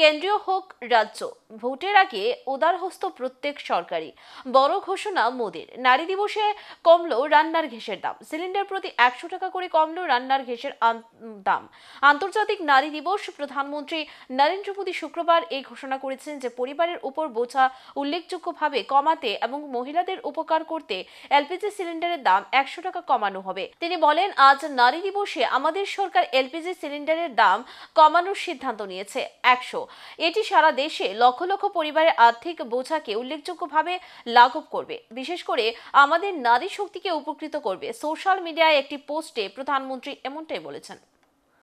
কেন্দ্রীয় হোক রাজ্য ভোটের আগে উদারহস্ত প্রত্যেক সরকারি বড় ঘোষণা মোদির নারী দিবসে কমলো রান্নার ঘেসের দাম সিলিন্ডার প্রতি একশো টাকা করে কমলো রান্নার ঘেসের দাম আন্তর্জাতিক নারী দিবস প্রধানমন্ত্রী নরেন্দ্র মোদী শুক্রবার এই ঘোষণা করেছেন যে পরিবারের উপর বোঝা উল্লেখযোগ্যভাবে কমাতে এবং মহিলাদের উপকার করতে এলপিজি সিলিন্ডারের দাম একশো টাকা কমানো হবে তিনি বলেন আজ নারী দিবসে আমাদের সরকার এলপিজি সিলিন্ডারের দাম কমানোর সিদ্ধান্ত নিয়েছে একশো এটি সারা দেশে লক্ষ লক্ষ পরিবারের আর্থিক বোঝাকে উল্লেখযোগ্যভাবে লাঘব করবে বিশেষ করে আমাদের নারী শক্তিকে উপকৃত করবে সোশ্যাল মিডিয়ায় একটি পোস্টে প্রধানমন্ত্রী এমনটাই বলেছেন